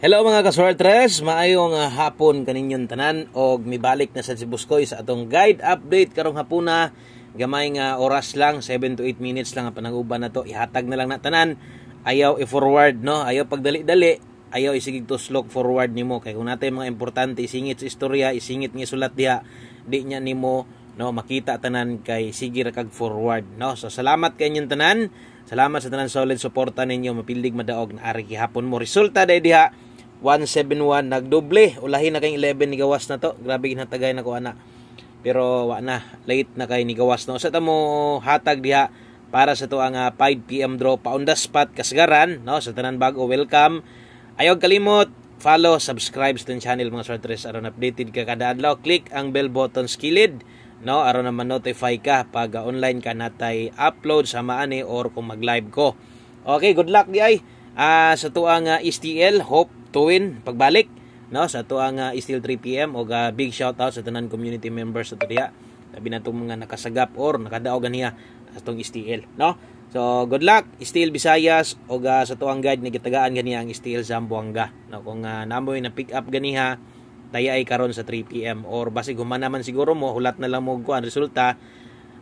Hello mga kasortres, maayong ah, hapon kaninyon tanan og mibalik na sa Sibuscoy sa atong guide update karong hapon na gamay nga oras lang 7 to 8 minutes lang ang pananguban na to ihatag na lang na tanan ayaw i-forward no ayaw pagdali-dali ayaw isigig to slog forward nimo kay kung natay mga importante isingit sa istorya isingit nga sulat diha di niya nimo no makita tanan kay sige ra kag forward no so salamat kay inyong tanan salamat sa tanan solid suporta ninyo mapilig madaog na ari gihapon mo resulta day diha 171 nagdoble ulahin na kay 11 ni gawas na to grabe ginhatagay na ko ana pero wa na late na kay ni gawas no sa so, mo hatag diha para sa to ang uh, 5 pm draw on the spot kasgaran no sa so, tanan bago welcome ayog kalimot follow subscribe sa channel mga sortres aron updated ka kada adlaw click ang bell button sa no aron na notify ka pag ah, online ka natay upload sa maani eh, or kung mag live ko okay good luck di ay uh, sa tuang uh, ah, STL hope tuwin pagbalik no sa tuang ang uh, still 3 pm og uh, ah, big shout out sa tanan community members sa Turia labi na tong mga nakasagap or nakadaog ganiya atong STL no so good luck STL Visayas og uh, ah, sa tuang guide ni gitagaan ganiya ang STL Zamboanga no kung uh, namoy na pick up ganiha taya ay karon sa 3 pm or basig human naman siguro mo hulat na lang mo kuan resulta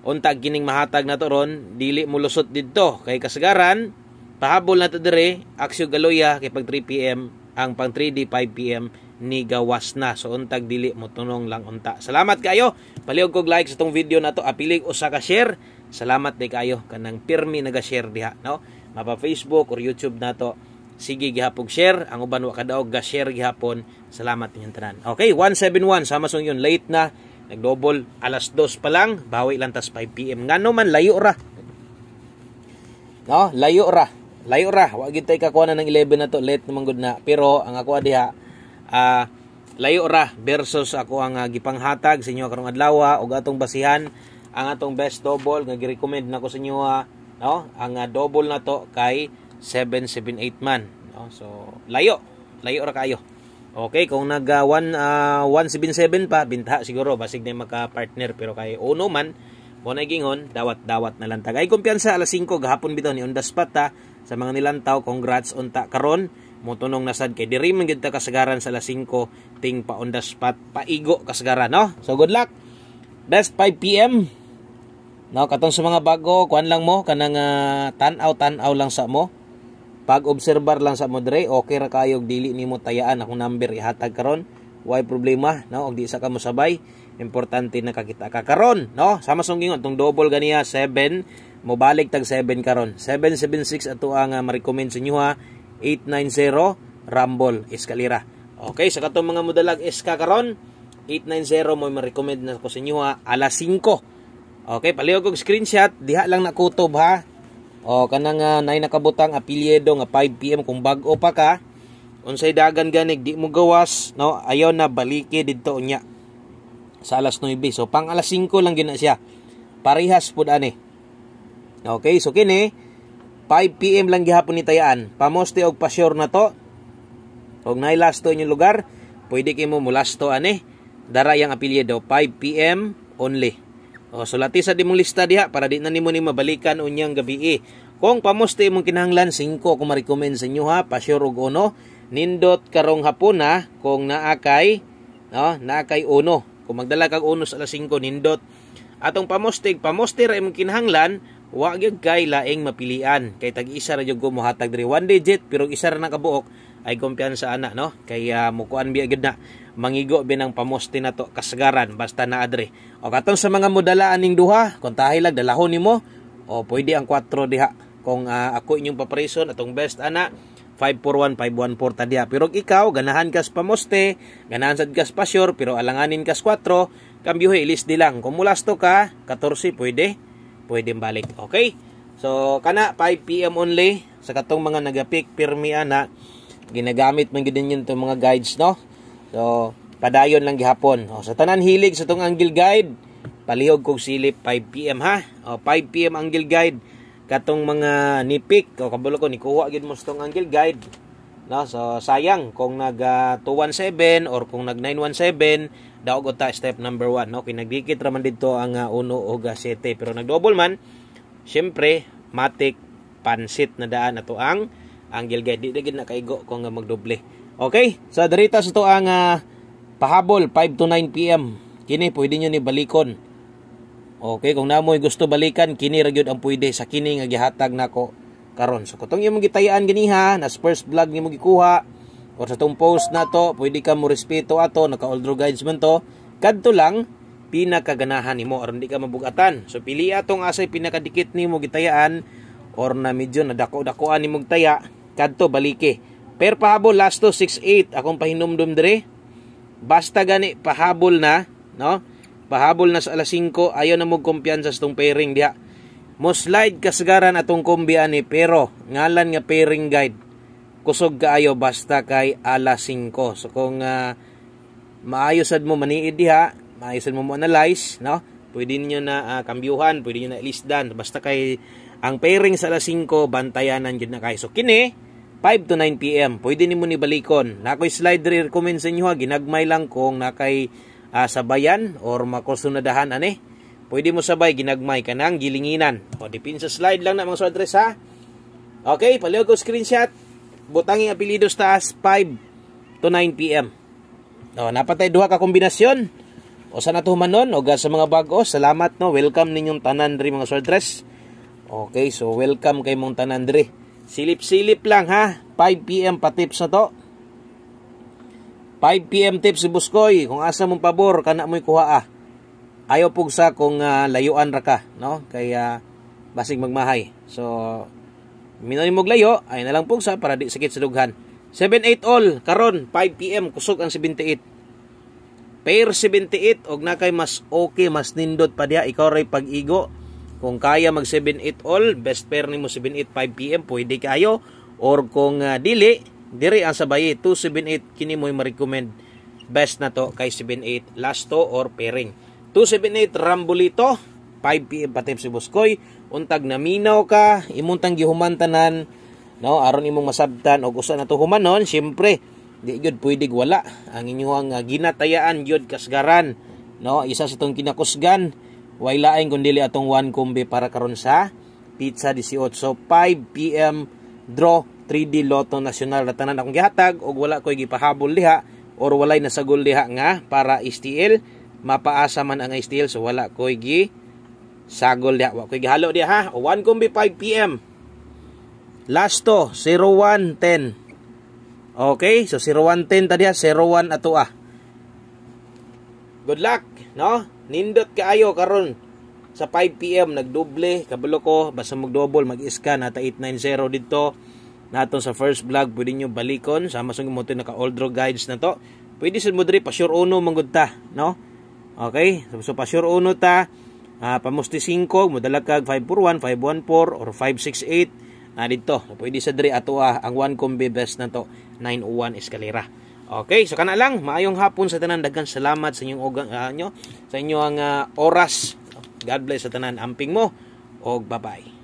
unta gining mahatag na to ron dili mo lusot didto kay kasagaran pahabol na to dire aksyo galoya kay pag 3 pm ang pang 3D 5pm ni gawas na so untag dili mo tunong lang unta salamat kayo palihog kog like sa tong video na to apilig usa ka share salamat ni kayo kanang pirmi naga-share diha no mapa Facebook or YouTube na to sige gihapon share ang uban wa kadaog ga share gihapon salamat ninyong tanan okay 171 sama sung yun late na nagdouble alas 2 pa lang bawi lang tas 5 pm ngano man layo ra no layo ra layo ra wa gid tay kakuha na ng 11 na to late naman gud na pero ang ako diha uh, ah, layo ra versus ako ang uh, gipanghatag sa inyo karong adlaw ah, og atong basihan ang atong best double nga gi-recommend nako sa inyo uh, no ang uh, double na to kay 778 man no so layo layo ra kayo Okay, kung nag uh, 1 uh, 177 pa bintaha siguro basig na maka partner pero kay uno man mo na gingon, dawat-dawat na lang tagay. Kumpiyansa alas 5 gahapon bitaw ni on the spot ha. Sa mga nilantaw, congrats unta karon. Mo tunong nasad kay diri man gyud ta kasagaran sa alas 5 ting pa on the spot paigo kasagaran no. So good luck. Best 5 PM. No, katong sa mga bago, kuan lang mo kanang uh, tan-aw tan-aw lang sa mo. Pag obserbar lang sa mo dre, okay ra kayo dili nimo tayaan akong number ihatag karon. Why problema, no? Og di sa kamo sabay importante na kakita ka karon no sama song gingon tong double ganiya 7 mo mobalik tag 7 karon 776 ato ang uh, ma-recommend sa inyo ha 890 Rumble Escalera okay sa katong mga modalag eska karon 890 mo ma-recommend na ko sa inyo ha alas 5 okay palihog og screenshot diha lang nakutob ha o kanang uh, ah, nay nakabutang apilyedo nga 5 pm kung bag-o pa ka unsay dagan ganig di mo gawas no ayon na balike didto nya sa alas 9. So pang alas 5 lang gina siya. Parihas pud ani. Okay, so kini 5 PM lang gihapon ni tayaan. Pamoste og pasyor na to. Og nay lasto inyong lugar, pwede kimo mulasto ani. Dara yang apelyido 5 PM only. O so lati sa dimong lista diha para di na nimo ni mabalikan unyang gabi. Eh. Kung pamoste imong kinahanglan 5 ko ma-recommend sa inyo ha, pasyor og uno. Nindot karong hapon na kung naakay no, naakay uno kung magdala kag unos alas 5 nindot. Atong pamostig, pamostig ra imong kinahanglan, wa gyud kay laing mapilian. Kay tag isa ra gyud ko mohatag diri one digit pero isa ra na kabuok ay kumpiyansa ana no. Kay uh, mukuan biya gyud na mangigo binang pamosti na to kasagaran basta na adre. O katong sa mga mudala aning duha, kung tahilag dalahon nimo, o pwede ang 4 diha. Kung uh, ako inyong paprison, atong best ana, 541514 514 Pero ikaw, ganahan kas pamoste, ganahan sad kas sure pero alanganin kas 4, kambiyuhi, list di lang. Kung mulasto ka, 14, pwede, pwede balik. Okay? So, kana 5pm only, sa katong mga naga nagapik pirmi ana, ginagamit man gyud yun itong mga guides, no? So, padayon lang gihapon. O, sa tanan hilig sa tong angle guide, palihog kog silip 5pm ha. O, 5pm angle guide, katong mga nipik o kabalo ko nikuha gid mo tong angle guide no so sayang kung nag uh, 217 or kung nag 917 daog ta step number 1 no kinagdikit ra man didto ang uh, uno og 7 pero nag double man syempre matik pansit na daan ato ang angle guide di gid na kaigo kung uh, magdoble okay so derita sa to ang uh, pahabol 5 to 9 pm kini pwede nyo ni balikon Okay, kung namoy gusto balikan, kini ra gyud ang pwede sa kini nga gihatag nako karon. So kung imong gitayaan ganiha na first vlog nimo gikuha o sa tong post nato, pwede ka mo respeto ato, naka all draw guides man to. Kadto lang pinakaganahan nimo aron di ka mabugatan. So pili atong asay pinakadikit nimo gitayaan or na medyo nadako-dakoan nimo taya, kadto balike. Per pahabol last to 68 akong pahinumdum dire. Basta gani pahabol na, no? Pahabol na sa alas 5, ayaw na mo kumpiyansa sa pairing diha. Most slide kasagaran atong kombi ani pero ngalan nga pairing guide kusog kaayo basta kay alas 5. So kung uh, maayo sad mo maniid diha, maayo mo mo analyze, no? Pwede niyo na uh, ah, kambyuhan, pwede niyo na dan basta kay ang pairing sa alas 5 bantayanan gyud na kay. So kini 5 to 9 PM. Pwede nimo ni balikon. Nakoy slide recommend sa inyo ha, ginagmay lang kung nakay uh, sabayan or makusunadahan ani pwede mo sabay ginagmay ka ng gilinginan o dipin sa slide lang na mga sodres ha okay paliw ko screenshot butangi apelidos taas 5 to 9 pm o napatay duha ka kombinasyon o sana to manon o sa mga bago salamat no welcome ninyong tanan dre mga sodres okay so welcome kay mong tanan silip silip lang ha 5 pm pa tips na to 5 PM tips si Buskoy, kung asa mong pabor kana mo'y kuha ah. Ayaw pugsa kung uh, layuan ra ka, no? Kaya ah, basig magmahay. So minani mo layo, ay na lang pugsa para di sakit sa dughan. 78 all karon 5 PM kusog ang 78. Pair 78 og na mas okay mas nindot pa dia ikaw ray pag-igo. Kung kaya mag 78 all, best pair nimo 78 5 PM pwede kayo or kung uh, dili Diri ang sabay 278 kini mo'y recommend best na to kay 78 lasto or pairing. 278 Rambolito 5 PM patip si Buskoy untag naminaw ka imuntang gihumantanan no aron imong masabtan og usa na to humanon syempre di gyud pwedeng wala ang inyong uh, ah, ginatayaan gyud kasgaran no isa sa tong kinakusgan way lain kun dili atong one kombi para karon sa pizza 18 5 PM draw 3D Lotto National Ratanan akong gihatag og wala koy gipahabol diha or walay nasagol diha nga para STL mapaasa man ang STL so wala koy gi sagol diha wa koy gihalo diha ha 1:05 PM last to 0110 Okay, so 0110 ta diha 01 ato ah. Good luck, no? Nindot kaayo karon sa 5 PM nagdoble, kabalo ko basta magdouble mag-scan ata 890 didto nato sa first vlog pwede nyo balikon sama sa mo naka old road guides na to pwede sa mo diri pa sure uno manggod ta no okay so, so pa sure uno ta uh, pamusti 5 modala kag 541 514 or 568 na ah, dito pwede sa diri ato ah, ang one combi best na to 901 eskalera okay so kana lang maayong hapon sa tanan daghan salamat sa inyong ogang uh, ah, sa inyong uh, oras God bless sa tanan amping mo og bye bye